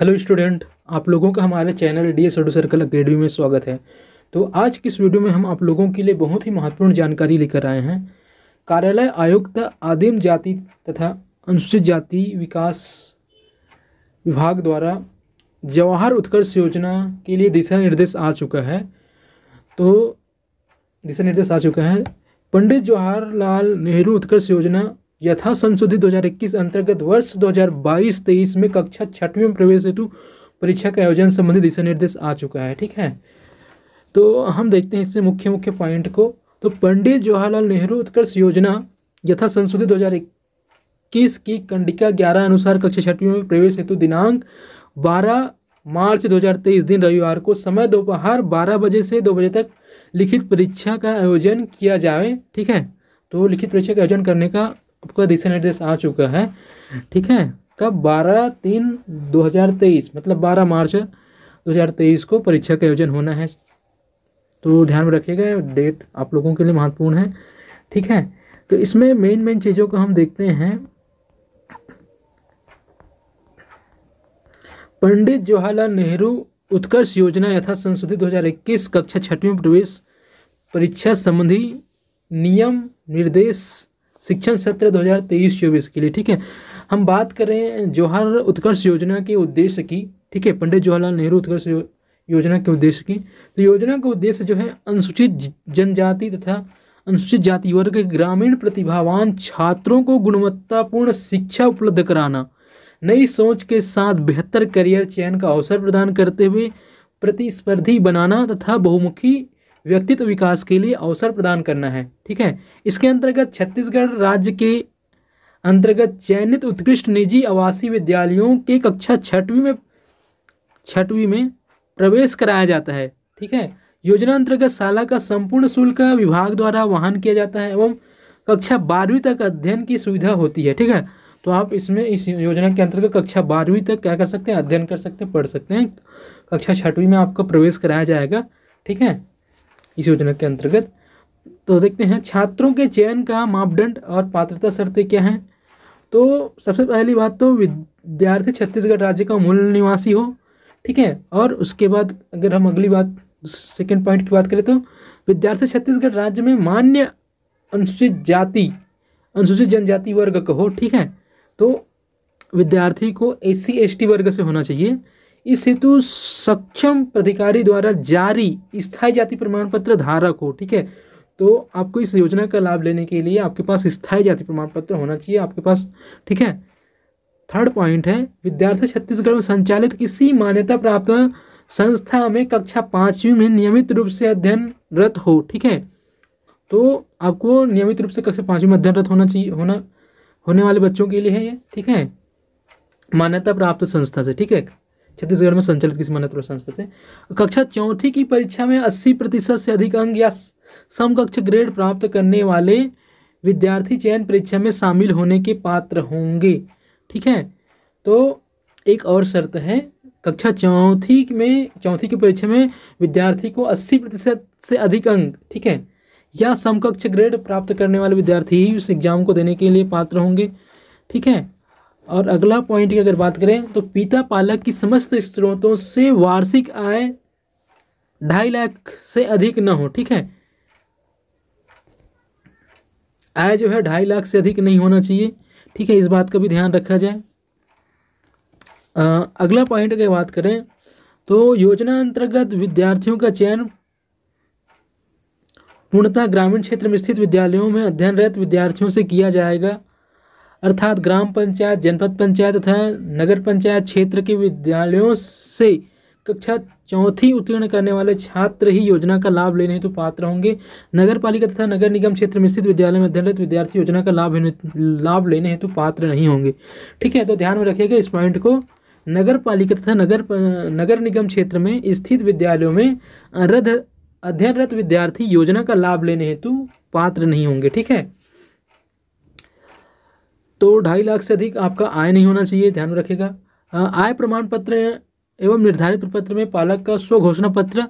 hello student आप लोगों का हमारे channel D S circle academy में स्वागत है तो आज की इस वीडियो में हम आप लोगों के लिए बहुत ही महत्वपूर्ण जानकारी लेकर आए हैं कार्यालय आयुक्त आदिम जाति तथा अनुसूचित जाति विकास विभाग द्वारा जवाहर उत्कर्ष योजना के लिए दिशा निर्देश आ चुका है तो दिशा निर्देश आ चुका है पंडित जवाहरलाल नेहरू उत्कर्ष योजना यथा संशोधित 2021 अंतर्गत वर्ष 2022-23 में कक्षा छठवीं में प्रवेश हेतु परीक्षा का आयोजन संबंधी दिशा निर्देश आ चुका है ठीक है तो हम देखते हैं इससे मुख्य मुख्य पॉइंट को तो पंडित जवाहरलाल नेहरू उत्कर्ष योजना यथा संशोधित दो की कंडिका ग्यारह अनुसार कक्षा छठवीं में प्रवेश हेतु दिनांक बारह मार्च 2023 दिन रविवार को समय दोपहर 12 बजे से 2 बजे तक लिखित परीक्षा का आयोजन किया जाए ठीक है तो लिखित परीक्षा का आयोजन करने का आपका दिशा निर्देश आ चुका है ठीक है कब बारह तीन दो हज़ार तेईस मतलब बारह मार्च दो हज़ार तेईस को परीक्षा का आयोजन होना है तो ध्यान में रखिएगा डेट आप लोगों के लिए महत्वपूर्ण है ठीक है तो इसमें मेन मेन चीज़ों को हम देखते हैं पंडित जवाहरलाल नेहरू उत्कर्ष योजना यथा संशोधित 2021 कक्षा छठवीं प्रवेश परीक्षा संबंधी नियम निर्देश शिक्षण सत्र 2023 चौबीस के लिए ठीक है हम बात करें जवाहर उत्कर्ष योजना के उद्देश्य की ठीक है पंडित जवाहरलाल नेहरू उत्कर्ष यो, योजना के उद्देश्य की तो योजना का उद्देश्य जो है अनुसूचित जनजाति तथा अनुसूचित जाति वर्ग के ग्रामीण प्रतिभावान छात्रों को गुणवत्तापूर्ण शिक्षा उपलब्ध कराना नई सोच के साथ बेहतर करियर चयन का अवसर प्रदान करते हुए प्रतिस्पर्धी बनाना तथा बहुमुखी व्यक्तित्व विकास के लिए अवसर प्रदान करना है ठीक है इसके अंतर्गत छत्तीसगढ़ राज्य के अंतर्गत चयनित उत्कृष्ट निजी आवासीय विद्यालयों के कक्षा छठवीं में छठवीं में प्रवेश कराया जाता है ठीक है योजना अंतर्गत शाला का संपूर्ण शुल्क विभाग द्वारा वाहन किया जाता है एवं कक्षा बारहवीं तक अध्ययन की सुविधा होती है ठीक है तो आप इसमें इस योजना के अंतर्गत कक्षा बारहवीं तक क्या कर सकते हैं अध्ययन कर सकते हैं पढ़ सकते हैं कक्षा छठवीं में आपका प्रवेश कराया जाएगा ठीक है इस योजना के अंतर्गत तो देखते हैं छात्रों के चयन का मापदंड और पात्रता शर्तें क्या हैं तो सबसे पहली बात तो विद्यार्थी छत्तीसगढ़ राज्य का मूल निवासी हो ठीक है और उसके बाद अगर हम अगली बात सेकेंड पॉइंट की बात करें तो विद्यार्थी छत्तीसगढ़ राज्य में मान्य अनुसूचित जाति अनुसूचित जनजाति वर्ग का हो ठीक है तो विद्यार्थी को एस सी वर्ग से होना चाहिए इस हेतु सक्षम प्राधिकारी द्वारा जारी स्थायी जाति प्रमाण पत्र धारक हो ठीक है तो आपको इस योजना का लाभ लेने के लिए आपके पास स्थायी जाति प्रमाण पत्र होना चाहिए आपके पास ठीक है थर्ड पॉइंट है विद्यार्थी छत्तीसगढ़ में संचालित किसी मान्यता प्राप्त संस्था में कक्षा पाँचवीं में नियमित रूप से अध्ययनरत हो ठीक है तो आपको नियमित रूप से कक्षा पाँचवीं में अध्ययनरत होना चाहिए होना होने वाले बच्चों के लिए है ये ठीक है मान्यता प्राप्त संस्था से ठीक है छत्तीसगढ़ में संचालित किसी मान्यता संस्था से कक्षा चौथी की परीक्षा में अस्सी प्रतिशत से अधिक अंक या समकक्ष ग्रेड प्राप्त करने वाले विद्यार्थी चयन परीक्षा में शामिल होने के पात्र होंगे ठीक है तो एक और शर्त है कक्षा चौथी में चौथी की परीक्षा में विद्यार्थी को अस्सी प्रतिशत से अधिक अंक ठीक है या समकक्ष ग्रेड प्राप्त करने वाले विद्यार्थी ही उस एग्ज़ाम को देने के लिए पात्र होंगे ठीक है और अगला पॉइंट की अगर बात करें तो पिता पालक की समस्त स्रोतों से वार्षिक आय ढाई लाख से अधिक ना हो ठीक है आय जो है ढाई लाख से अधिक नहीं होना चाहिए ठीक है इस बात का भी ध्यान रखा जाए आ, अगला पॉइंट की बात करें तो योजना अंतर्गत विद्यार्थियों का चयन पूर्णतः ग्रामीण क्षेत्र में स्थित विद्यालयों में अध्ययनरत विद्यार्थियों से किया जाएगा अर्थात ग्राम पंचायत जनपद पंचायत तथा नगर पंचायत क्षेत्र के विद्यालयों से कक्षा चौथी उत्तीर्ण करने वाले छात्र ही योजना का लाभ लेने हेतु पात्र होंगे नगर पालिका तथा नगर निगम क्षेत्र में स्थित विद्यालय में अध्ययनरत विद्यार्थी योजना का लाभ लाभ लेने हेतु पात्र नहीं होंगे ठीक है तो ध्यान में रखिएगा इस पॉइंट को नगर पालिका तथा नगर नगर निगम क्षेत्र में स्थित विद्यालयों में अध्ययनरत विद्यार्थी योजना का लाभ लेने हेतु पात्र नहीं होंगे ठीक है तो ढाई लाख से अधिक आपका आय नहीं होना चाहिए ध्यान में रखेगा आय प्रमाण पत्र एवं निर्धारित प्रपत्र में पालक का स्व घोषणा पत्र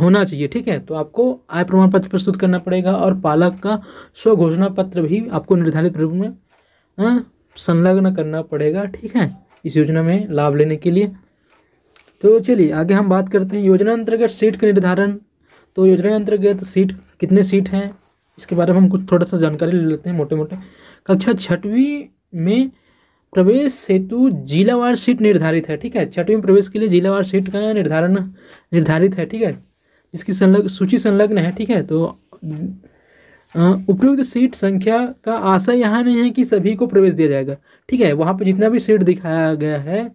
होना चाहिए ठीक है तो आपको आय प्रमाण पत्र प्रस्तुत करना पड़ेगा और पालक का स्व घोषणा पत्र भी आपको निर्धारित रूप में संलग्न करना पड़ेगा ठीक है इस योजना में लाभ लेने के लिए तो चलिए आगे हम बात करते हैं योजना अंतर्गत सीट का निर्धारण तो योजना अंतर्गत सीट कितने सीट हैं इसके बारे में हम कुछ थोड़ा सा जानकारी ले लेते हैं मोटे मोटे कक्षा छठवीं में प्रवेश हेतु जिलावार सीट निर्धारित है ठीक है छठवीं प्रवेश के लिए जिलावार सीट का निर्धारण निर्धारित है ठीक है जिसकी संलग्न सूची संलग्न है ठीक है तो उपयुक्त सीट संख्या का आशा यहाँ नहीं है कि सभी को प्रवेश दिया जाएगा ठीक है वहाँ पर जितना भी सीट दिखाया गया है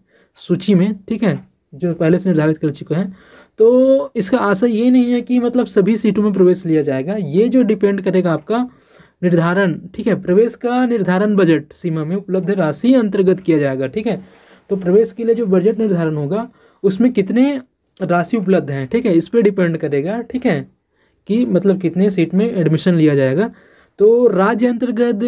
सूची में ठीक है जो पहले से निर्धारित कर चुके हैं तो इसका आशा ये नहीं है कि मतलब सभी सीटों में प्रवेश लिया जाएगा ये जो डिपेंड करेगा आपका निर्धारण ठीक है प्रवेश का निर्धारण बजट सीमा में उपलब्ध राशि अंतर्गत किया जाएगा ठीक है तो प्रवेश के लिए जो बजट निर्धारण होगा उसमें कितने राशि उपलब्ध हैं ठीक है इस पर डिपेंड करेगा ठीक है कि मतलब कितने सीट में एडमिशन लिया जाएगा तो राज्य अंतर्गत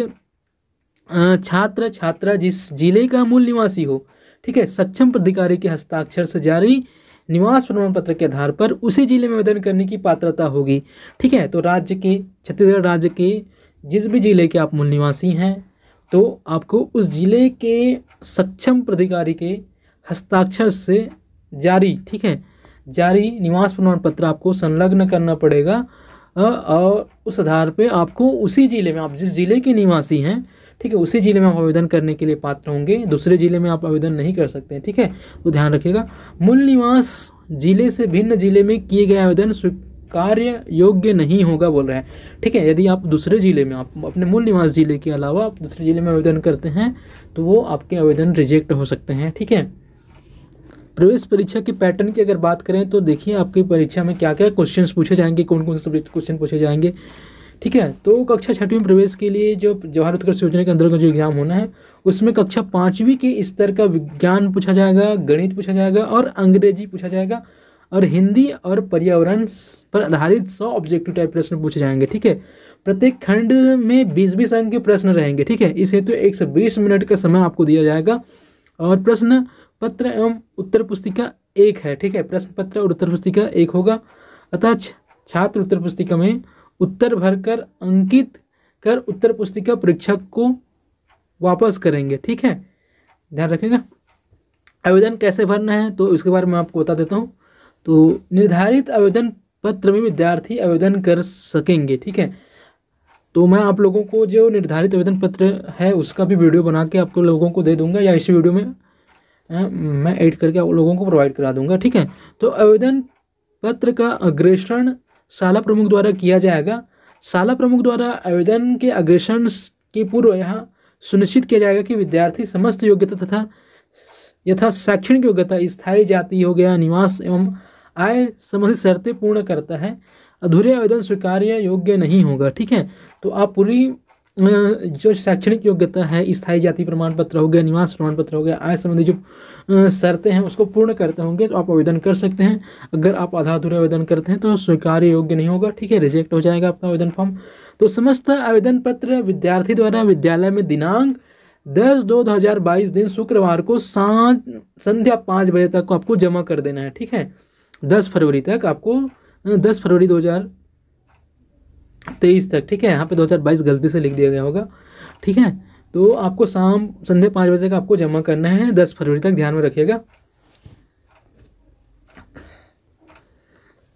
छात्र छात्रा जिस जिले का मूल निवासी हो ठीक है सक्षम प्राधिकारी के हस्ताक्षर से जारी निवास प्रमाण पत्र के आधार पर उसी जिले में आवेदन करने की पात्रता होगी ठीक है तो राज्य के छत्तीसगढ़ राज्य के जिस भी जिले के आप मूल निवासी हैं तो आपको उस जिले के सक्षम प्राधिकारी के हस्ताक्षर से जारी ठीक है जारी निवास प्रमाण पत्र आपको संलग्न करना पड़ेगा और उस आधार पे आपको उसी ज़िले में आप जिस ज़िले के निवासी हैं ठीक है उसी ज़िले में आप आवेदन करने के लिए पात्र होंगे दूसरे ज़िले में आप आवेदन नहीं कर सकते हैं ठीक है तो ध्यान रखिएगा मूल निवास जिले से भिन्न जिले में किए गए आवेदन कार्य योग्य नहीं होगा बोल रहे हैं ठीक है यदि आप दूसरे ज़िले में आप अपने मूल निवास ज़िले के अलावा आप दूसरे ज़िले में आवेदन करते हैं तो वो आपके आवेदन रिजेक्ट हो सकते हैं ठीक है प्रवेश परीक्षा के पैटर्न की अगर बात करें तो देखिए आपकी परीक्षा में क्या क्या क्वेश्चंस पूछे जाएंगे कौन कौन सब्जेक्ट क्वेश्चन पूछे जाएंगे ठीक है तो कक्षा छठवीं में प्रवेश के लिए जो जवाहर उत्कर्ष योजना के अंतर्गत जो एग्ज़ाम होना है उसमें कक्षा पाँचवीं के स्तर का विज्ञान पूछा जाएगा गणित पूछा जाएगा और अंग्रेजी पूछा जाएगा और हिंदी और पर्यावरण पर आधारित सौ ऑब्जेक्टिव टाइप प्रश्न पूछे जाएंगे ठीक है प्रत्येक खंड में बीस बीस अंक के प्रश्न रहेंगे ठीक है इस हेतु एक सौ बीस मिनट का समय आपको दिया जाएगा और प्रश्न पत्र एवं उत्तर पुस्तिका एक है ठीक है प्रश्न पत्र और उत्तर पुस्तिका एक होगा अतः छात्र उत्तर पुस्तिका में उत्तर भरकर अंकित कर उत्तर पुस्तिका परीक्षक को वापस करेंगे ठीक है ध्यान रखेंगे आवेदन कैसे भरना है तो इसके बारे में आपको बता देता हूँ तो निर्धारित आवेदन पत्र में विद्यार्थी आवेदन कर सकेंगे ठीक है तो मैं आप लोगों को जो निर्धारित आवेदन पत्र है उसका भी वीडियो बना के आपको लोगों को दे दूंगा या इसी वीडियो में मैं एड करके आप लोगों को प्रोवाइड करा दूंगा ठीक है तो आवेदन पत्र का अग्रेषण साला प्रमुख द्वारा किया जाएगा साला प्रमुख द्वारा आवेदन के अग्रेषण के पूर्व यहाँ सुनिश्चित किया जाएगा कि विद्यार्थी समस्त योग्यता तथा यथा शैक्षणिक योग्यता स्थायी जाति हो गया निवास एवं आय संबंधित शर्तें पूर्ण करता है अधूरे आवेदन स्वीकार्य योग्य नहीं होगा ठीक है तो आप पूरी जो शैक्षणिक योग्यता है स्थायी जाति प्रमाण पत्र हो गया निवास प्रमाण पत्र हो गया आय संबंधी जो शर्तें हैं उसको पूर्ण करते होंगे तो आप आवेदन कर सकते हैं अगर आप आधा अधूरे आवेदन करते हैं तो स्वीकार्य योग्य नहीं होगा ठीक है रिजेक्ट हो जाएगा आपका आवेदन फॉर्म तो समस्त आवेदन पत्र विद्यार्थी द्वारा विद्यालय में दिनांक दस दो दो हज़ार बाईस दिन शुक्रवार को सांझ संध्या पाँच बजे तक आपको जमा कर देना है ठीक है दस फरवरी तक आपको दस फरवरी दो हज़ार तेईस तक ठीक है यहाँ पे बाईस गलती से लिख दिया गया होगा ठीक है तो आपको शाम संध्या पाँच बजे तक आपको जमा करना है दस फरवरी तक ध्यान में रखिएगा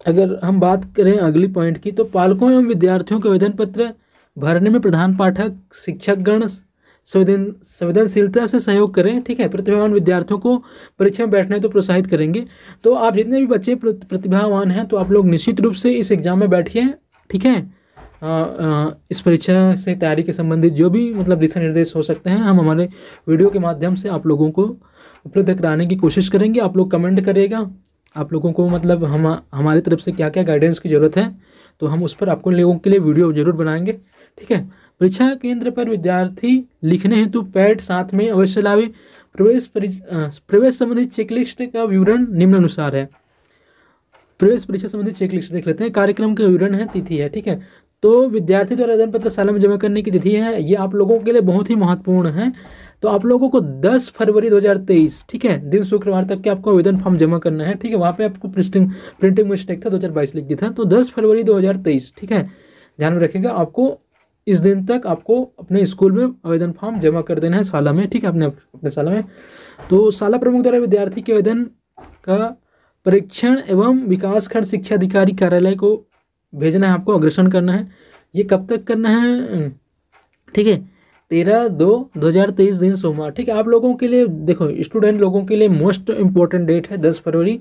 अगर हम बात करें अगली पॉइंट की तो पालकों एवं विद्यार्थियों के आवेदन पत्र भरने में प्रधान पाठक शिक्षकगण संवेदन संवेदनशीलता से सहयोग करें ठीक है प्रतिभावान विद्यार्थियों को परीक्षा में बैठने तो प्रोत्साहित करेंगे तो आप जितने भी बच्चे प्रतिभावान हैं तो आप लोग निश्चित रूप से इस एग्ज़ाम में बैठिए ठीक है इस परीक्षा से तैयारी के संबंधित जो भी मतलब दिशा निर्देश हो सकते हैं हम हमारे वीडियो के माध्यम से आप लोगों को उपलब्ध कराने की कोशिश करेंगे आप लोग कमेंट करेगा आप लोगों को मतलब हम हमारी तरफ से क्या क्या गाइडेंस की ज़रूरत है तो हम उस पर आपको लोगों के लिए वीडियो ज़रूर बनाएंगे ठीक है परीक्षा केंद्र पर विद्यार्थी लिखने हेतु पैड साथ में अवश्य लावे प्रवेश प्रवेश संबंधी चेकलिस्ट का विवरण निम्नानुसार है प्रवेश परीक्षा संबंधी चेकलिस्ट देख लेते हैं कार्यक्रम का विवरण है तिथि है ठीक है तो विद्यार्थी द्वारा आवेदन पत्र साल में जमा करने की तिथि है ये आप लोगों के लिए बहुत ही महत्वपूर्ण है तो आप लोगों को 10 फरवरी 2023 ठीक है दिन शुक्रवार तक के आपको आवेदन फॉर्म जमा करना है ठीक है वहाँ पे आपको प्रिंटिंग प्रिंटिंग मिस्टेक था 2022 लिख दिया था तो 10 फरवरी 2023 ठीक है ध्यान में रखिएगा आपको इस दिन तक आपको अपने स्कूल में आवेदन फॉर्म जमा कर देना है साला में ठीक है अपने अपने साला में तो शाला प्रमुख द्वारा विद्यार्थी के आवेदन का परीक्षण एवं विकास खंड शिक्षा अधिकारी कार्यालय को भेजना है आपको अग्रेषण करना है ये कब तक करना है हम्म, ठीक है तेरह दो दो हज़ार तेईस दिन सोमवार ठीक है आप लोगों के लिए देखो स्टूडेंट लोगों के लिए मोस्ट इम्पॉर्टेंट डेट है दस फरवरी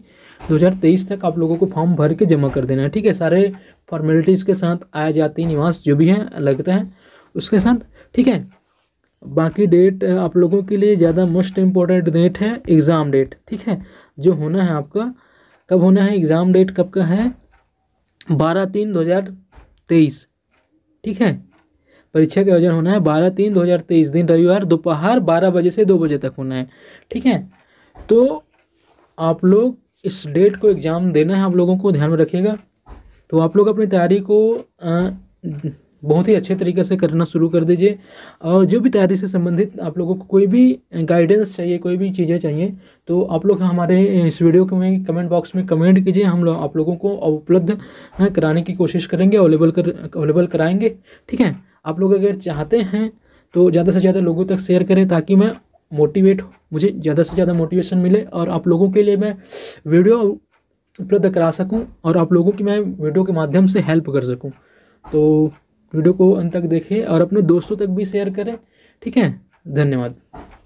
दो हज़ार तेईस तक आप लोगों को फॉर्म भर के जमा कर देना है ठीक है सारे फॉर्मेलिटीज़ के साथ आया जाती निवास जो भी हैं लगता है उसके साथ ठीक है बाकी डेट आप लोगों के लिए ज़्यादा मोस्ट इम्पॉर्टेंट डेट है एग्ज़ाम डेट ठीक है जो होना है आपका कब होना है एग्ज़ाम डेट कब का है बारह तीन दो हज़ार तेईस ठीक है परीक्षा का आयोजन होना है बारह तीन दो हज़ार तेईस दिन रविवार दोपहर बारह बजे से दो बजे तक होना है ठीक है तो आप लोग इस डेट को एग्ज़ाम देना है आप लोगों को ध्यान में रखिएगा तो आप लोग अपनी तैयारी को आ, बहुत ही अच्छे तरीके से करना शुरू कर दीजिए और जो भी तैयारी से संबंधित आप लोगों को कोई भी गाइडेंस चाहिए कोई भी चीज़ें चाहिए तो आप लोग हमारे इस वीडियो में कमेंट बॉक्स में कमेंट कीजिए हम लोग आप लोगों को उपलब्ध हाँ, कराने की कोशिश करेंगे अवेलेबल कर अवेलेबल कराएंगे ठीक है आप लोग अगर चाहते हैं तो ज़्यादा से ज़्यादा लोगों तक शेयर करें ताकि मैं मोटिवेट मुझे ज़्यादा से ज़्यादा मोटिवेशन मिले और आप लोगों के लिए मैं वीडियो उपलब्ध करा सकूँ और आप लोगों की मैं वीडियो के माध्यम से हेल्प कर सकूँ तो वीडियो को अंत तक देखें और अपने दोस्तों तक भी शेयर करें ठीक है धन्यवाद